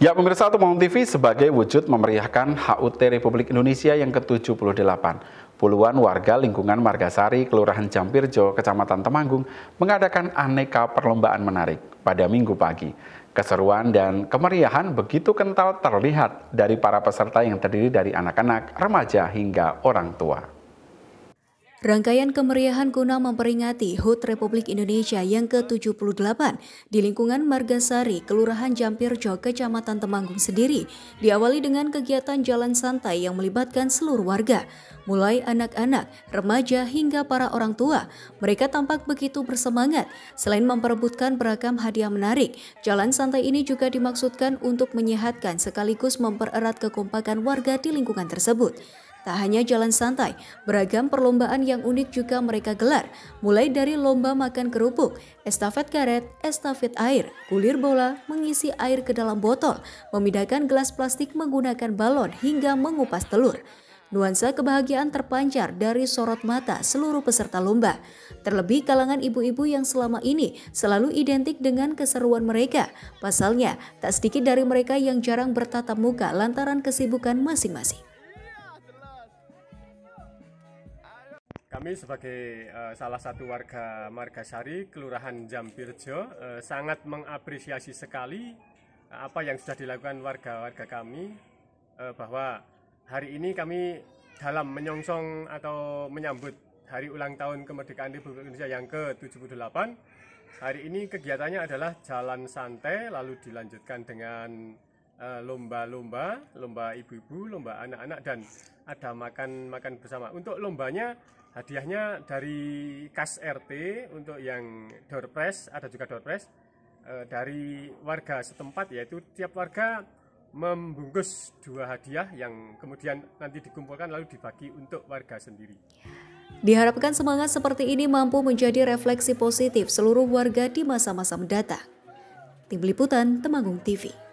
Ya pemirsa Automotive TV sebagai wujud memeriahkan HUT Republik Indonesia yang ke-78. Puluhan warga lingkungan Margasari, Kelurahan Jampirjo, Kecamatan Temanggung mengadakan aneka perlombaan menarik pada minggu pagi. Keseruan dan kemeriahan begitu kental terlihat dari para peserta yang terdiri dari anak-anak, remaja hingga orang tua. Rangkaian kemeriahan guna memperingati HUT Republik Indonesia yang ke-78 di lingkungan Margasari, Kelurahan Jampirjo, Kecamatan Temanggung sendiri, diawali dengan kegiatan jalan santai yang melibatkan seluruh warga, mulai anak-anak, remaja hingga para orang tua. Mereka tampak begitu bersemangat. Selain memperebutkan beragam hadiah menarik, jalan santai ini juga dimaksudkan untuk menyehatkan sekaligus mempererat kekompakan warga di lingkungan tersebut. Tak hanya jalan santai, beragam perlombaan yang unik juga mereka gelar, mulai dari lomba makan kerupuk, estafet karet, estafet air, kulir bola, mengisi air ke dalam botol, memindahkan gelas plastik menggunakan balon hingga mengupas telur. Nuansa kebahagiaan terpancar dari sorot mata seluruh peserta lomba. Terlebih kalangan ibu-ibu yang selama ini selalu identik dengan keseruan mereka. Pasalnya, tak sedikit dari mereka yang jarang bertatap muka lantaran kesibukan masing-masing. Kami sebagai uh, salah satu warga Margasari, Kelurahan Jampirjo, uh, sangat mengapresiasi sekali eh, apa yang sudah dilakukan warga-warga kami uh, bahwa hari ini kami dalam menyongsong atau menyambut hari ulang tahun kemerdekaan Republik Indonesia yang ke-78. Hari ini kegiatannya adalah jalan santai lalu dilanjutkan dengan Eh, lomba-lomba, lomba ibu-ibu, lomba anak-anak dan ada makan-makan bersama. Untuk lombanya hadiahnya dari kas RT untuk yang door prize, ada juga door prize eh, dari warga setempat yaitu tiap warga membungkus dua hadiah yang kemudian nanti dikumpulkan lalu dibagi untuk warga sendiri. Diharapkan semangat seperti ini mampu menjadi refleksi positif seluruh warga di masa-masa mendatang. Tim Liputan Temanggung TV.